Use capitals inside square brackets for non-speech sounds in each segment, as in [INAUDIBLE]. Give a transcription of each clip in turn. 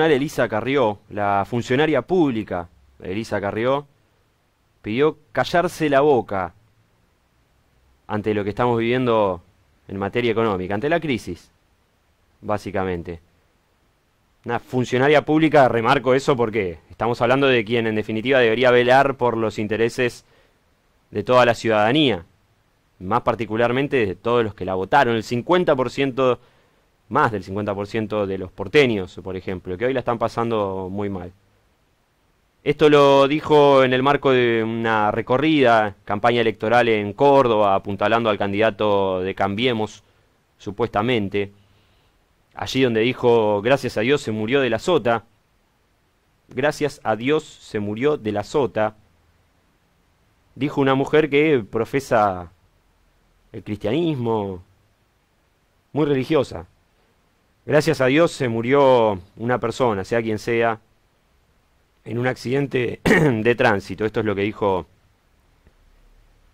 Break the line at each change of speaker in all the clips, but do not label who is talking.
Elisa Carrió, la funcionaria pública Elisa Carrió, pidió callarse la boca ante lo que estamos viviendo en materia económica, ante la crisis, básicamente. Una funcionaria pública, remarco eso porque estamos hablando de quien en definitiva debería velar por los intereses de toda la ciudadanía, más particularmente de todos los que la votaron, el 50% más del 50% de los porteños, por ejemplo, que hoy la están pasando muy mal. Esto lo dijo en el marco de una recorrida, campaña electoral en Córdoba, apuntalando al candidato de Cambiemos, supuestamente. Allí donde dijo, gracias a Dios se murió de la sota. Gracias a Dios se murió de la sota. Dijo una mujer que profesa el cristianismo, muy religiosa. Gracias a Dios se murió una persona, sea quien sea, en un accidente [CLEARS THROAT] de tránsito. Esto es lo que dijo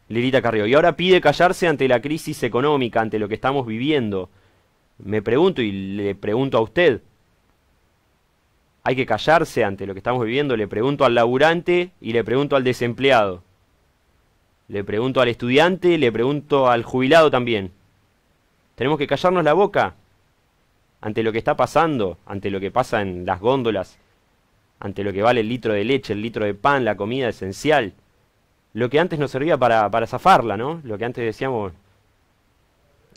Lilita Carrió. Y ahora pide callarse ante la crisis económica, ante lo que estamos viviendo. Me pregunto y le pregunto a usted. Hay que callarse ante lo que estamos viviendo. Le pregunto al laburante y le pregunto al desempleado. Le pregunto al estudiante, le pregunto al jubilado también. Tenemos que callarnos la boca ante lo que está pasando, ante lo que pasa en las góndolas, ante lo que vale el litro de leche, el litro de pan, la comida esencial, lo que antes nos servía para, para zafarla, ¿no? Lo que antes decíamos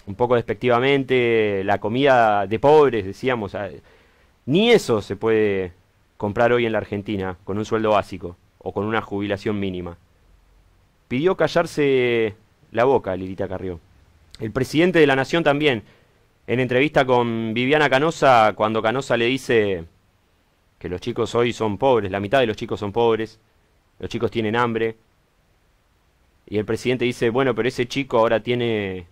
un poco despectivamente, la comida de pobres, decíamos, ah, ni eso se puede comprar hoy en la Argentina con un sueldo básico o con una jubilación mínima. Pidió callarse la boca Lilita Carrió. El presidente de la Nación también en entrevista con Viviana Canosa, cuando Canosa le dice que los chicos hoy son pobres, la mitad de los chicos son pobres, los chicos tienen hambre, y el presidente dice, bueno, pero ese chico ahora tiene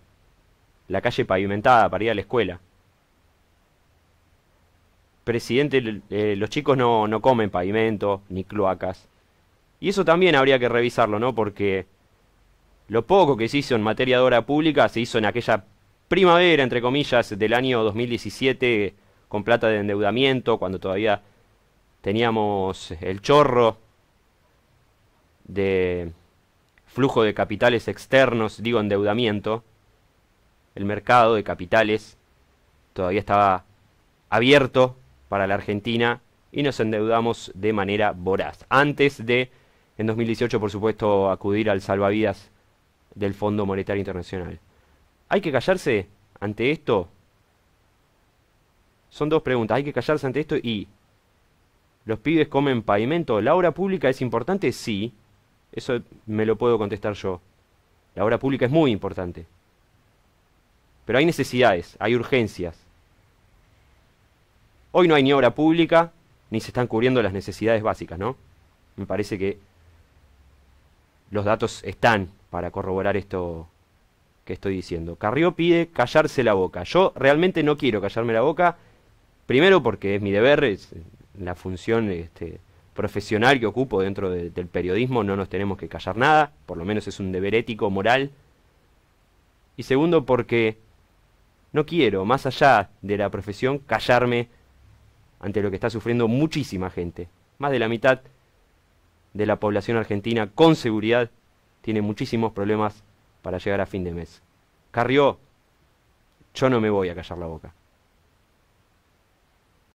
la calle pavimentada para ir a la escuela. Presidente, eh, los chicos no, no comen pavimento ni cloacas. Y eso también habría que revisarlo, ¿no? Porque lo poco que se hizo en materia de obra pública se hizo en aquella primavera, entre comillas, del año 2017 con plata de endeudamiento, cuando todavía teníamos el chorro de flujo de capitales externos, digo endeudamiento, el mercado de capitales todavía estaba abierto para la Argentina y nos endeudamos de manera voraz. Antes de, en 2018, por supuesto, acudir al salvavidas del Fondo Monetario Internacional. ¿Hay que callarse ante esto? Son dos preguntas. ¿Hay que callarse ante esto? Y... ¿Los pibes comen pavimento? ¿La obra pública es importante? Sí. Eso me lo puedo contestar yo. La obra pública es muy importante. Pero hay necesidades, hay urgencias. Hoy no hay ni obra pública, ni se están cubriendo las necesidades básicas, ¿no? Me parece que los datos están para corroborar esto que estoy diciendo. Carrió pide callarse la boca. Yo realmente no quiero callarme la boca, primero porque es mi deber, es eh, la función este, profesional que ocupo dentro del periodismo, no nos tenemos que callar nada, por lo menos es un deber ético, moral. Y segundo porque no quiero, más allá de la profesión, callarme ante lo que está sufriendo muchísima gente. Más de la mitad de la población argentina con seguridad tiene muchísimos problemas para llegar a fin de mes. Carrió, yo no me voy a callar la boca.